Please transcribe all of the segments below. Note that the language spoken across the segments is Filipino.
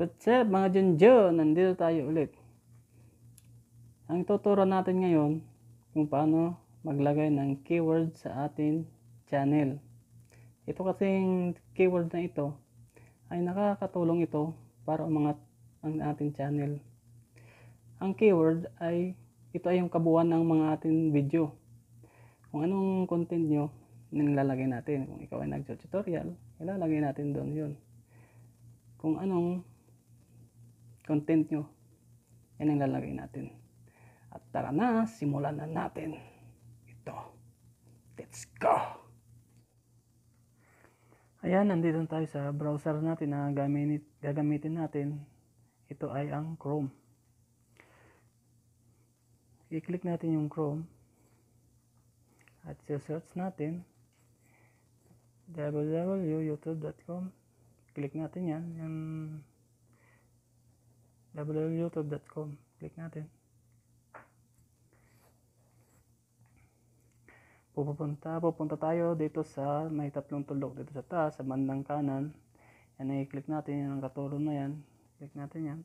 What's up mga Junjo? Nandito tayo ulit. Ang tuturo natin ngayon kung paano maglagay ng keyword sa atin channel. Ito kasing keyword na ito ay nakakatulong ito para umangat ang ating channel. Ang keyword ay ito ay yung kabuuan ng mga ating video. Kung anong content nyo nilalagay natin. Kung ikaw ay nag-tutorial, ilalagay natin doon yun. Kung anong content nyo. Yan ang lalagay natin. At tara na, simulan na natin. Ito. Let's go! Ayan, nandito tayo sa browser natin na gamit, gagamitin natin. Ito ay ang Chrome. I-click natin yung Chrome. At search natin www.youtube.com Click natin yan. Yung www.youtube.com click natin pupunta pupunta tayo dito sa may tatlong tulok dito sa taas sa bandang kanan yan ay click natin yan ang katulong na yan click natin yan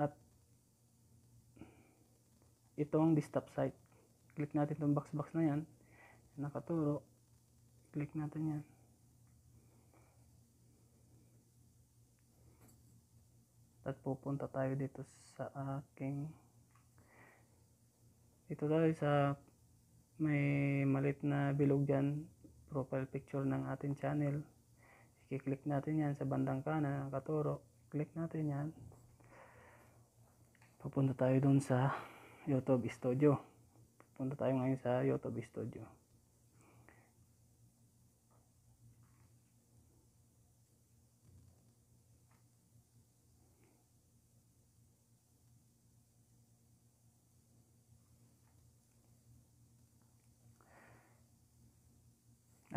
at itong desktop site click natin itong box box na yan nakaturo click natin yan at pupunta tayo dito sa aking dito tayo sa may malit na bilog dyan profile picture ng ating channel i-click natin yan sa bandang kanan katuro click natin yan pupunta tayo dun sa youtube studio pupunta tayo ngayon sa youtube studio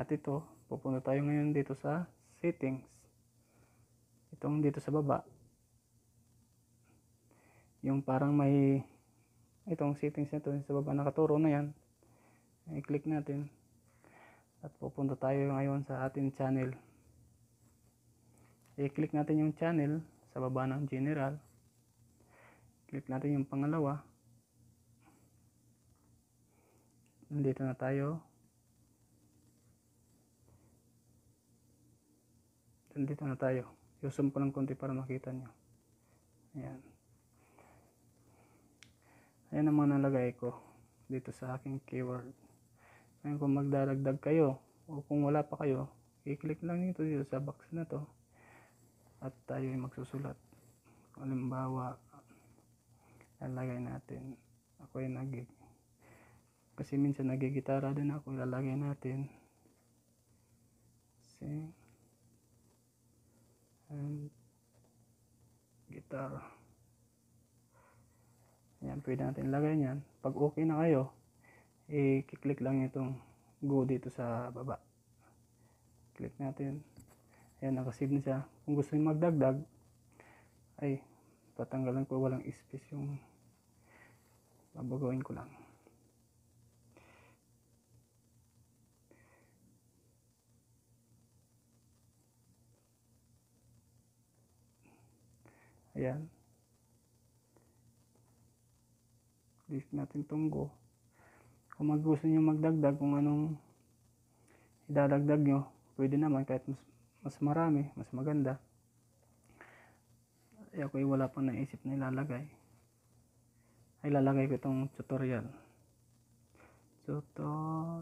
At ito, pupunta tayo ngayon dito sa settings. Itong dito sa baba. Yung parang may itong settings na to sa baba nakaturo na yan. I-click natin. At pupunta tayo ngayon sa ating channel. I-click natin yung channel sa baba ng general. Click natin yung pangalawa. Nandito na tayo dito na tayo iusum ko ng konti para makita nyo ayan ayan ang mga nalagay ko dito sa aking keyword ngayon kung magdaragdag kayo o kung wala pa kayo i-click lang nito dito sa box na to at tayo ay magsusulat halimbawa lalagay natin ako ay nagig kasi minsan nagigitara din ako ilalagay natin sing and guitar yan pwede natin lagay yan pag okay na kayo i-click lang itong go dito sa baba click natin ayan nakasave na siya kung gusto nyo magdagdag ay tatanggalan ko walang space yung babagawin ko lang Ayan. Click natin tong go. Kung mag gusto nyo magdagdag kung anong idadagdag nyo, pwede naman kahit mas, mas marami, mas maganda. Ay ako ay wala pang naisip na ilalagay. Ay lalagay ko itong tutorial. Tutorial.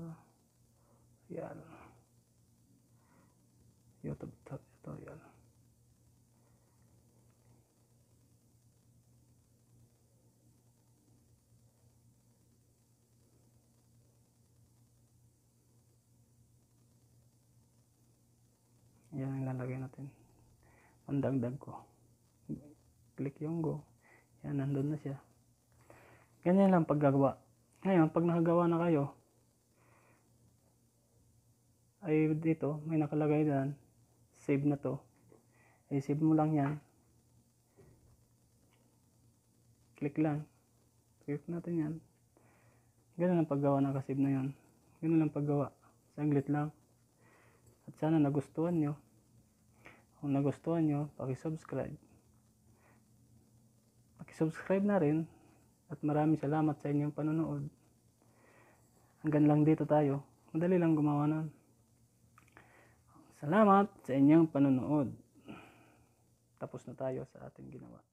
natin pandagdag ko click yung go yan nandun na siya ganyan lang paggagawa ngayon pag nakagawa na kayo ay dito may nakalagay na save na to ay save mo lang yan click lang click natin yan ganun ang paggawa ng kasib na yan ganun lang paggawa saglit lang at sana nagustuhan nyo kung nagustuhan nyo, subscribe Pakisubscribe na rin. At maraming salamat sa inyong panonood. Hanggang lang dito tayo. Madali lang gumawa nun. Salamat sa inyong panonood. Tapos na tayo sa ating ginawa.